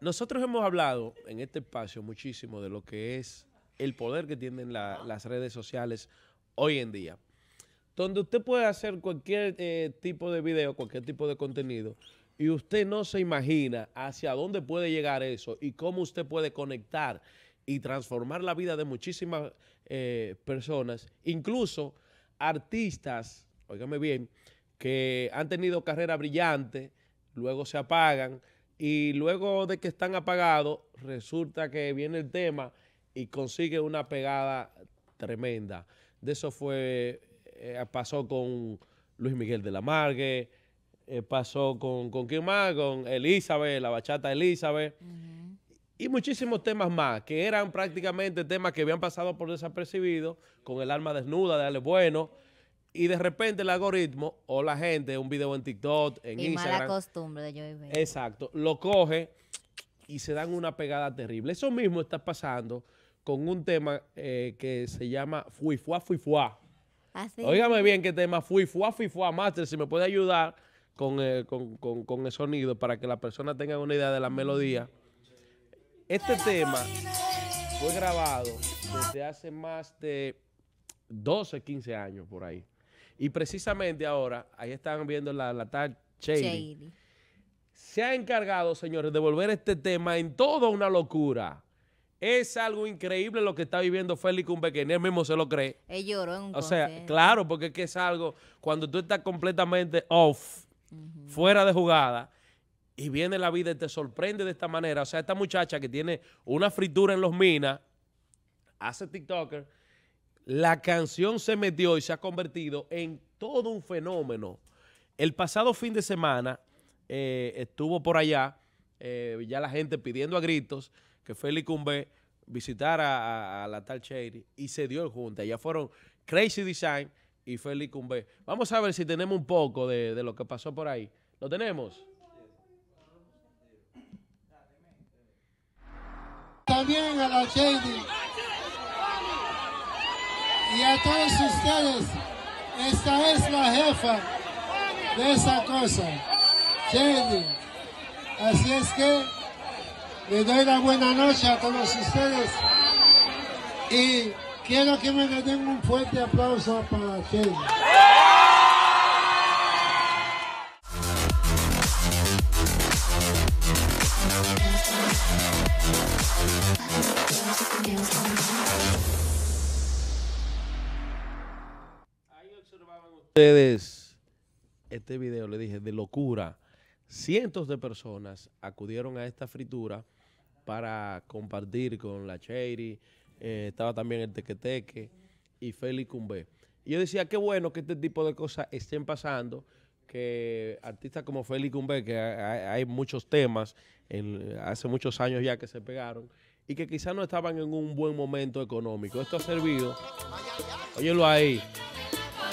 nosotros hemos hablado en este espacio muchísimo de lo que es el poder que tienen las redes sociales hoy en día, donde usted puede hacer cualquier eh, tipo de video, cualquier tipo de contenido, y usted no se imagina hacia dónde puede llegar eso y cómo usted puede conectar y transformar la vida de muchísimas eh, personas, incluso artistas, óigame bien, que han tenido carrera brillante, luego se apagan, y luego de que están apagados, resulta que viene el tema y consigue una pegada tremenda. De eso fue, eh, pasó con Luis Miguel de la Margue, eh, pasó con, con quién más, con Elizabeth, la bachata Elizabeth, y muchísimos temas más, que eran prácticamente temas que habían pasado por desapercibido con el alma desnuda de Ale Bueno, y de repente el algoritmo o la gente, un video en TikTok, en y Instagram. mala costumbre de yo Exacto. Lo coge y se dan una pegada terrible. Eso mismo está pasando con un tema eh, que se llama Fui Fua Fui Fuá. ¿Ah, Óigame bien qué tema Fui Fuá Fui Fua. Master, si me puede ayudar eh, con, el sonido para que la persona tenga una idea de la melodía. Este tema fue grabado desde hace más de 12, 15 años por ahí. Y precisamente ahora, ahí están viendo la, la tal Shady. Se ha encargado, señores, de volver este tema en toda una locura. Es algo increíble lo que está viviendo Félix Cumbequén. Él mismo se lo cree. Él lloró en un O sea, claro, porque es que es algo cuando tú estás completamente off, fuera de jugada, y viene la vida y te sorprende de esta manera. O sea, esta muchacha que tiene una fritura en los minas, hace TikToker, la canción se metió y se ha convertido en todo un fenómeno. El pasado fin de semana eh, estuvo por allá eh, ya la gente pidiendo a gritos que Félix Cumbé visitara a, la tal Cherry y se dio el junta. Allá fueron Crazy Design y Félix Cumbé. Vamos a ver si tenemos un poco de, lo que pasó por ahí. ¿Lo tenemos? También a la y a todos ustedes, esta es la jefa de esa cosa, Jenny. Así es que le doy la buena noche a todos ustedes y quiero que me den un fuerte aplauso para Jenny. ustedes este video, le dije, de locura. Cientos de personas acudieron a esta fritura para compartir con la Cheiri, eh, estaba también el Tequeteque y Félix Cumbe. Y yo decía, qué bueno que este tipo de cosas estén pasando, que artistas como Félix Cumbe, que hay, muchos temas, hace muchos años ya que se pegaron, y que quizás no estaban en un buen momento económico. Esto ha servido, óyelo ahí,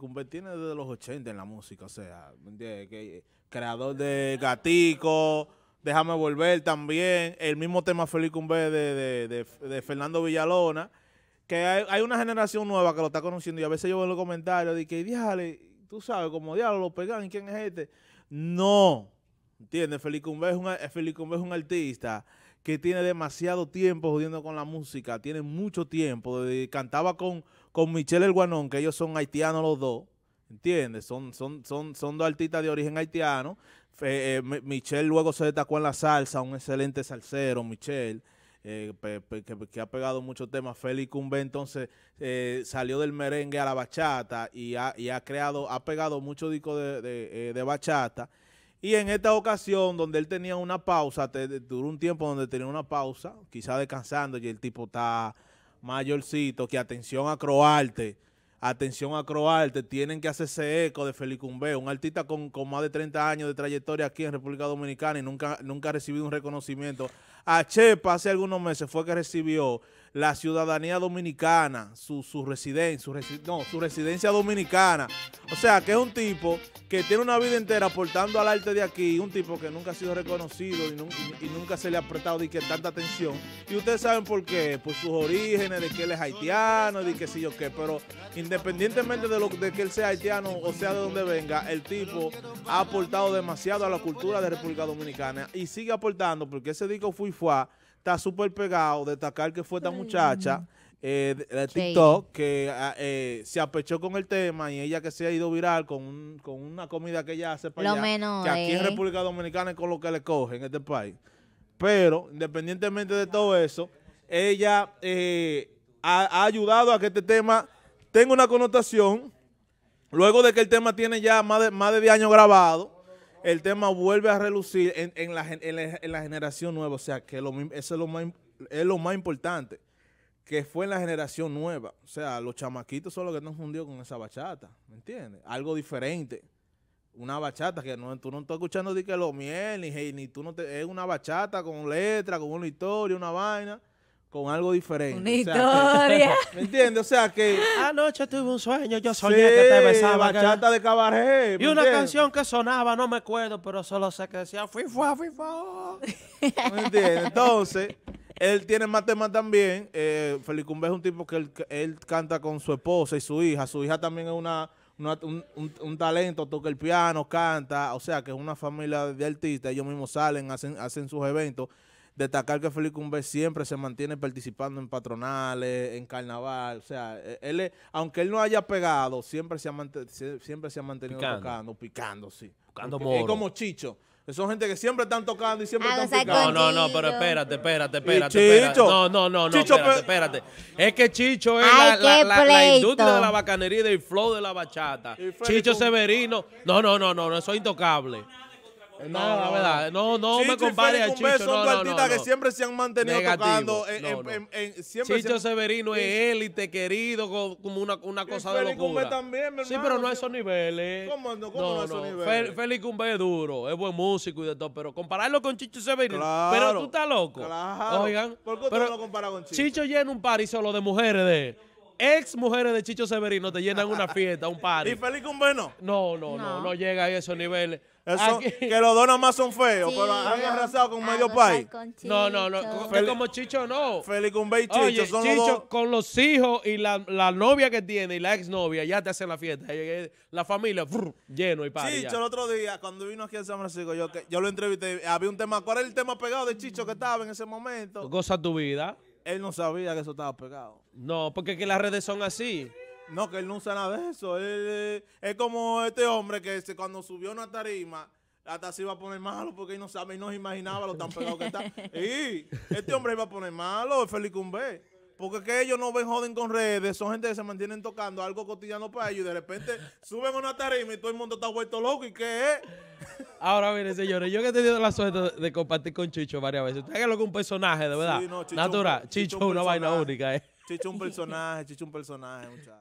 Humbert tiene desde los 80 en la música, o sea, eh, creador de Gatico, Déjame Volver también, el mismo tema Felipe de, de, Fernando Villalona, que hay, una generación nueva que lo está conociendo y a veces yo veo en los comentarios de que, diale, tú sabes, como diablo, lo pegan, ¿quién es este? No, ¿entiendes? Felicumber es, eh, es un artista que tiene demasiado tiempo jodiendo con la música, tiene mucho tiempo. cantaba con, con Michelle El Guanón, que ellos son haitianos los dos, ¿entiendes? Son, son, son, son dos artistas de origen haitiano. Eh, Michelle luego se destacó en la salsa, un excelente salsero, Michelle. Eh, que, ha pegado muchos temas. Félix Cumbe entonces eh, salió del merengue a la bachata y ha, creado, ha pegado muchos discos de, de, bachata y en esta ocasión, donde él tenía una pausa, duró un tiempo donde tenía una pausa, quizás descansando, y el tipo está mayorcito, que atención a Croarte, atención a Croarte, tienen que hacerse eco de Felicumbeo, un artista con, más de 30 años de trayectoria aquí en República Dominicana y nunca, nunca ha recibido un reconocimiento. A Chepa hace algunos meses fue que recibió la ciudadanía dominicana, su, su residencia, su, su residencia dominicana. O sea, que es un tipo que tiene una vida entera aportando al arte de aquí, un tipo que nunca ha sido reconocido y, nunca se le ha prestado tanta atención. Y ustedes saben por qué, por sus orígenes, de que él es haitiano, de que sí yo qué, pero independientemente de, lo, de que él sea haitiano o sea de donde venga, el tipo ha aportado demasiado a la cultura de República Dominicana y sigue aportando porque ese disco fui fue está súper pegado, destacar que fue esta muchacha eh, de, TikTok que ah, eh, se apechó con el tema y ella que se ha ido viral con, con una comida que ella hace para Lo allá, menos, que aquí en eh. República Dominicana es con lo que le cogen en este país. Pero, independientemente de todo eso, ella eh, ha, ayudado a que este tema tenga una connotación, luego de que el tema tiene ya más de, más de 10 años grabado, el tema vuelve a relucir en, en, la, en, la, generación nueva. O sea, que lo, eso es lo, más, es lo más importante, que fue en la generación nueva. O sea, los chamaquitos son los que están fundidos con esa bachata, ¿me entiendes? Algo diferente. Una bachata que no, tú no estás escuchando de que lo miel, ni, ni tú no te... Es una bachata con letra, con una historia, una vaina con algo diferente. Una historia. ¿Me entiendes? O sea que. Anoche tuve un sueño, yo soñé que te besaba. Bachata de cabaret. Y una canción que sonaba, no me acuerdo, pero solo sé que decía fui fue, ¿Me entiendes? Entonces, él tiene más temas también. Eh, Felicumbe es un tipo que él, canta con su esposa y su hija. Su hija también es una. una un, talento, toca el piano, canta, o sea que es una familia de artistas, ellos mismos salen, hacen, hacen sus eventos Destacar que Felipe Cumber siempre se mantiene participando en patronales, en carnaval. O sea, e, él, aunque él no haya pegado, siempre se ha, siempre se ha mantenido tocando, picando, sí. Tocando como Chicho. Son gente que siempre están tocando y siempre ah, están picando. No, no, no, pero espérate, espérate, espérate. Chicho. No, no, no, no, espérate, Es que Chicho es la, industria de la bacanería y del flow de la bachata. Chicho Severino. No, no, no, no, no, eso es intocable. Eh, no, la verdad. No, no me compare a Chicho. Son no, no, artistas que siempre se han mantenido tocando. siempre Chicho Severino es élite, querido, como una, una cosa de locura. También, sí, pero no a esos niveles. ¿Cómo, no, cómo no, a esos niveles? Félix Cumbe es duro, es buen músico y de todo, pero compararlo con Chicho Severino. pero tú estás loco. Oigan. ¿Por qué usted no lo compara con Chicho? Chicho llena un par y solo de mujeres de ex mujeres de Chicho Severino te llenan una fiesta, un party. ¿Y Félix No, no, no, no, no llega a esos niveles. Eso, que los dos más son feos, pero han arrasado con medio país. No, no, no. como Chicho no. Feli y Chicho son Chicho, los con los hijos y la, novia que tiene y la ex-novia ya te hacen la fiesta. Eh, eh, la familia, lleno y para. Chicho, el otro día, cuando vino aquí a San Francisco, yo, yo lo entrevisté. Había un tema. ¿Cuál era el tema pegado de Chicho que estaba en ese momento? Goza tu vida él no sabía que eso estaba pegado. No, porque que las redes son así. No, que él no sabe nada de eso. Él, es como este hombre que cuando subió una tarima, hasta se iba a poner malo porque él no sabe y no se imaginaba lo tan pegado que está. y este hombre iba a poner malo, Félix Cumbé. Porque que ellos no ven joden con redes, son gente que se mantienen tocando algo cotidiano para ellos y de repente suben una tarima y todo el mundo está vuelto loco y qué es. Ahora mire, señores, yo que he tenido la suerte de compartir con Chicho varias veces. Usted es lo que un personaje, de verdad. Natural, Chicho, es una vaina única, eh. Chicho un personaje, Chicho un personaje, muchachos.